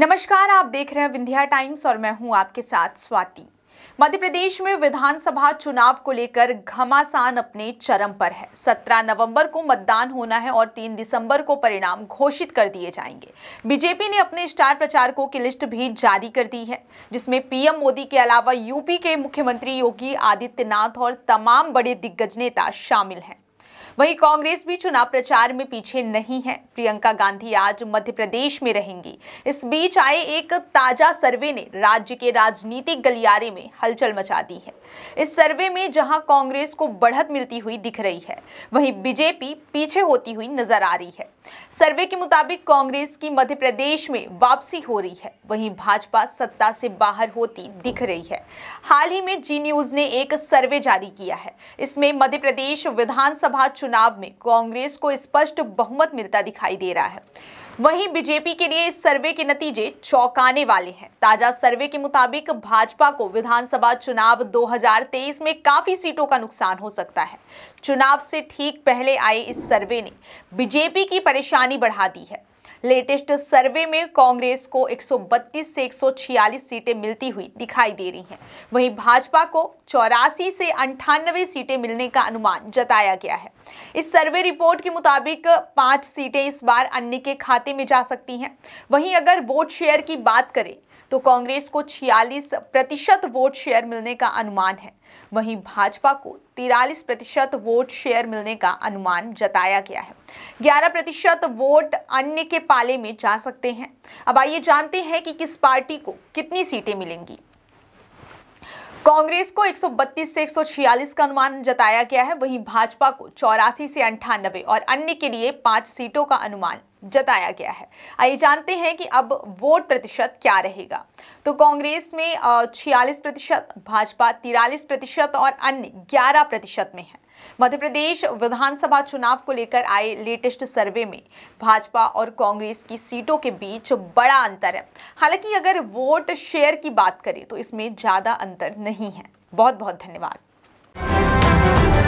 नमस्कार आप देख रहे हैं विंध्या टाइम्स और मैं हूं आपके साथ स्वाति मध्य प्रदेश में विधानसभा चुनाव को लेकर घमासान अपने चरम पर है 17 नवंबर को मतदान होना है और 3 दिसंबर को परिणाम घोषित कर दिए जाएंगे बीजेपी ने अपने स्टार प्रचारकों की लिस्ट भी जारी कर दी है जिसमें पीएम मोदी के अलावा यूपी के मुख्यमंत्री योगी आदित्यनाथ और तमाम बड़े दिग्गज नेता शामिल हैं वहीं कांग्रेस भी चुनाव प्रचार में पीछे नहीं है प्रियंका गांधी आज मध्य प्रदेश में रहेंगी इस बीच आए एक ताजा सर्वे ने राज्य के राजनीतिक गलियारे में हलचल मचा दी है इस सर्वे में जहां कांग्रेस को बढ़त मिलती हुई दिख रही है वहीं बीजेपी पीछे होती हुई नजर आ रही है सर्वे के मुताबिक कांग्रेस की मध्य प्रदेश में वापसी हो रही है वहीं भाजपा सत्ता से बाहर होती दिख रही है हाल ही में जी न्यूज ने एक सर्वे जारी किया है इसमें मध्य प्रदेश विधानसभा चुनाव चुनाव में कांग्रेस को स्पष्ट बहुमत मिलता दिखाई दे रहा है वहीं बीजेपी के लिए इस सर्वे के नतीजे चौंकाने वाले हैं ताजा सर्वे के मुताबिक भाजपा को विधानसभा चुनाव 2023 में काफी सीटों का नुकसान हो सकता है चुनाव से ठीक पहले आए इस सर्वे ने बीजेपी की परेशानी बढ़ा दी है लेटेस्ट सर्वे में कांग्रेस को 132 से 146 सीटें मिलती हुई दिखाई दे रही हैं वहीं भाजपा को चौरासी से अंठानवे सीटें मिलने का अनुमान जताया गया है इस सर्वे रिपोर्ट के मुताबिक पांच सीटें इस बार अन्य के खाते में जा सकती हैं वहीं अगर वोट शेयर की बात करें तो कांग्रेस को 46 प्रतिशत वोट शेयर मिलने का अनुमान है वहीं भाजपा को तिरालीस प्रतिशत वोट शेयर मिलने का अनुमान जताया गया है 11 प्रतिशत वोट अन्य के पाले में जा सकते हैं अब आइए जानते हैं कि किस पार्टी को कितनी सीटें मिलेंगी कांग्रेस को 132 से 146 का अनुमान जताया गया है वहीं भाजपा को चौरासी से अंठानबे और अन्य के लिए पांच सीटों का अनुमान जताया गया है आइए जानते हैं कि अब वोट प्रतिशत क्या रहेगा तो कांग्रेस में छियालीस प्रतिशत भाजपा तिरालीस प्रतिशत और अन्य ग्यारह प्रतिशत में है मध्य प्रदेश विधानसभा चुनाव को लेकर आए लेटेस्ट सर्वे में भाजपा और कांग्रेस की सीटों के बीच बड़ा अंतर है हालांकि अगर वोट शेयर की बात करें तो इसमें ज़्यादा अंतर नहीं है बहुत बहुत धन्यवाद